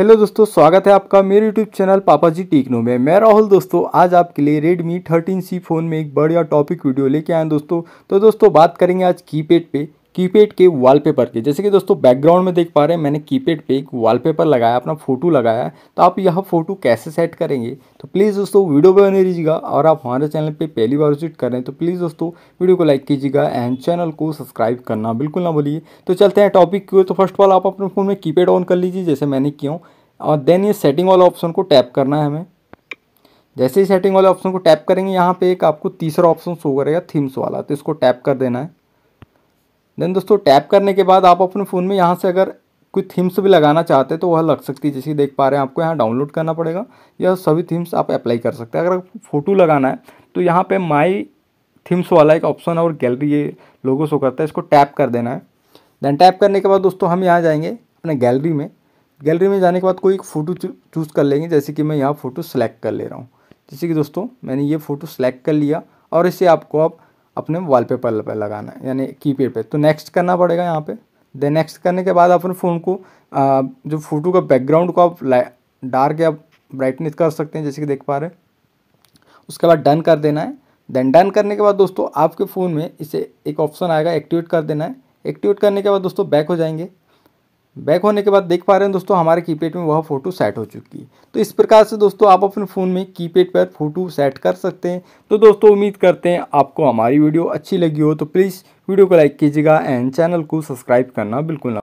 hello दोस्तों स्वागत है आपका मेरे यूट्यूब चैनल पापा जी टेक्नो में मैं राहुल दोस्तों आज आपके लिए थर्टीन 13C फ़ोन में एक बढ़िया टॉपिक वीडियो लेके आए दोस्तों तो दोस्तों बात करेंगे आज कीपैड पे कीपैड के वॉलपेपर के जैसे कि दोस्तों बैकग्राउंड में देख पा रहे हैं मैंने कीपैड पे एक वॉलपेपर लगाया अपना फ़ोटो लगाया तो आप यह फ़ोटो कैसे सेट करेंगे तो प्लीज़ दोस्तों वीडियो पर बने रहिएगा और आप हमारे चैनल पे पहली बार विजिट कर रहे हैं तो प्लीज़ दोस्तों वीडियो को लाइक कीजिएगा एंड चैनल को सब्सक्राइब करना बिल्कुल ना भूलिए तो चलते हैं टॉपिक की तो फर्स्ट ऑफ ऑल आप अपने फ़ोन में कीपैड ऑन कर लीजिए जैसे मैंने किया हूँ और देन ये सेटिंग वाला ऑप्शन को टैप करना है हमें जैसे ही सेटिंग वाले ऑप्शन को टैप करेंगे यहाँ पर एक आपको तीसरा ऑप्शन शो करेगा थीम्स वाला तो इसको टैप कर देना है देन दोस्तों टैप करने के बाद आप अपने फ़ोन में यहाँ से अगर कोई थीम्स भी लगाना चाहते हैं तो वह लग सकती है जैसे देख पा रहे हैं आपको यहाँ डाउनलोड करना पड़ेगा या सभी थीम्स आप अप्लाई कर सकते हैं अगर फ़ोटो लगाना है तो यहाँ पे माई थीम्स वाला एक ऑप्शन है और गैलरी ये लोगों से करता है इसको टैप कर देना है देन टैप करने के बाद दोस्तों हम यहाँ जाएंगे अपने गैलरी में गैलरी में जाने के बाद कोई एक फ़ोटो चूज़ कर लेंगे जैसे कि मैं यहाँ फ़ोटो सेलेक्ट कर ले रहा हूँ जैसे कि दोस्तों मैंने ये फ़ोटो सेलेक्ट कर लिया और इसे आपको आप अपने वॉलपेपर पर लगाना है यानी कीपैड पे तो नेक्स्ट करना पड़ेगा यहाँ पे देन नेक्स्ट करने के बाद अपने फ़ोन को आ, जो फ़ोटो का बैकग्राउंड को आप डार्क या ब्राइटनेस कर सकते हैं जैसे कि देख पा रहे उसके बाद डन कर देना है देन डन करने के बाद दोस्तों आपके फ़ोन में इसे एक ऑप्शन आएगा एक्टिवेट कर देना है एक्टिवेट करने के बाद दोस्तों बैक हो जाएंगे बैक होने के बाद देख पा रहे हैं दोस्तों हमारे कीपैड में वह फ़ोटो सेट हो चुकी है तो इस प्रकार से दोस्तों आप अपने फ़ोन में कीपैड पर फ़ोटो सेट कर सकते हैं तो दोस्तों उम्मीद करते हैं आपको हमारी वीडियो अच्छी लगी हो तो प्लीज़ वीडियो को लाइक कीजिएगा एंड चैनल को सब्सक्राइब करना बिल्कुल